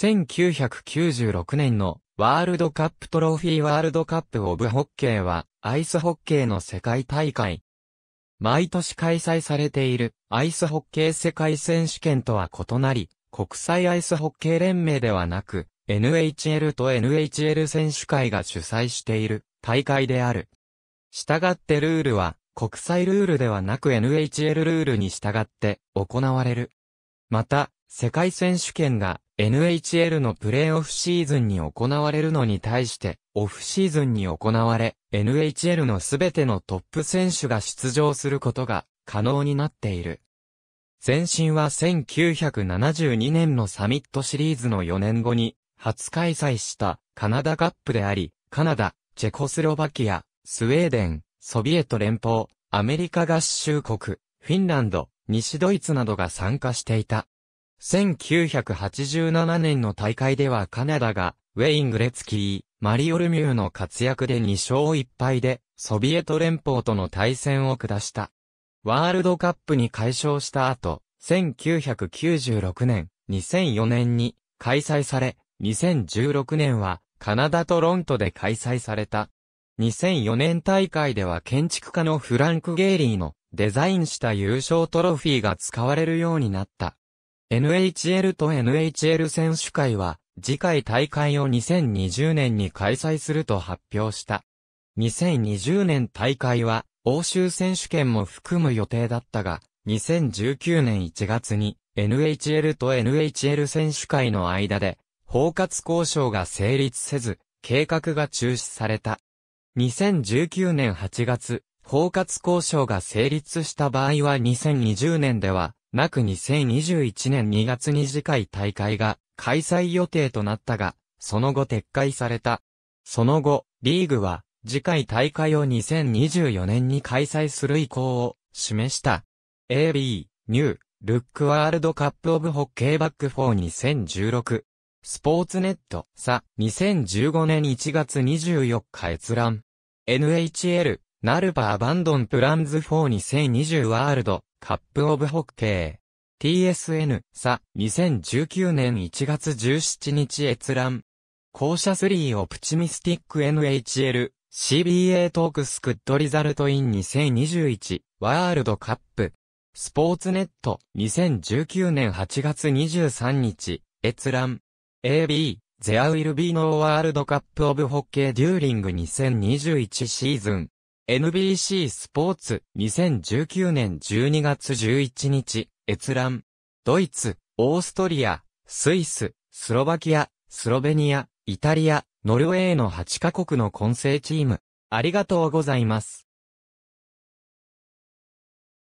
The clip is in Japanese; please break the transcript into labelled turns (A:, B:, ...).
A: 1996年のワールドカップトロフィーワールドカップオブホッケーはアイスホッケーの世界大会。毎年開催されているアイスホッケー世界選手権とは異なり、国際アイスホッケー連盟ではなく、NHL と NHL 選手会が主催している大会である。従ってルールは国際ルールではなく NHL ルールに従って行われる。また、世界選手権が NHL のプレーオフシーズンに行われるのに対して、オフシーズンに行われ、NHL のすべてのトップ選手が出場することが可能になっている。前身は1972年のサミットシリーズの4年後に初開催したカナダカップであり、カナダ、チェコスロバキア、スウェーデン、ソビエト連邦、アメリカ合衆国、フィンランド、西ドイツなどが参加していた。1987年の大会ではカナダが、ウェイン・グレツキー、マリオ・ルミューの活躍で2勝1敗で、ソビエト連邦との対戦を下した。ワールドカップに解消した後、1996年、2004年に開催され、2016年はカナダトロントで開催された。2004年大会では建築家のフランク・ゲイリーのデザインした優勝トロフィーが使われるようになった。NHL と NHL 選手会は、次回大会を2020年に開催すると発表した。2020年大会は、欧州選手権も含む予定だったが、2019年1月に NHL と NHL 選手会の間で、包括交渉が成立せず、計画が中止された。2019年8月、包括交渉が成立した場合は2020年では、なく2021年2月に次回大会が開催予定となったが、その後撤回された。その後、リーグは次回大会を2024年に開催する意向を示した。AB、ニュー、ルックワールドカップオブホッケーバック4 2016。スポーツネット、さ、2015年1月24日閲覧。NHL、ナルパアバンドンプランズ4 2020ワールド、カップオブホッケー。TSN、さ、2019年1月17日閲覧。校舎3オプチミスティック NHL、CBA トークスクッドリザルトイン2021、ワールドカップ。スポーツネット、2019年8月23日、閲覧。AB、ゼアウ e ルビーノ r ワールドカップオブホッケーデューリング2021シーズン。NBC スポーツ2019年12月11日、閲覧。ドイツ、オーストリア、スイス、スロバキア、スロベニア、イタリア、ノルウェーの8カ国の混成チーム。ありがとうございます。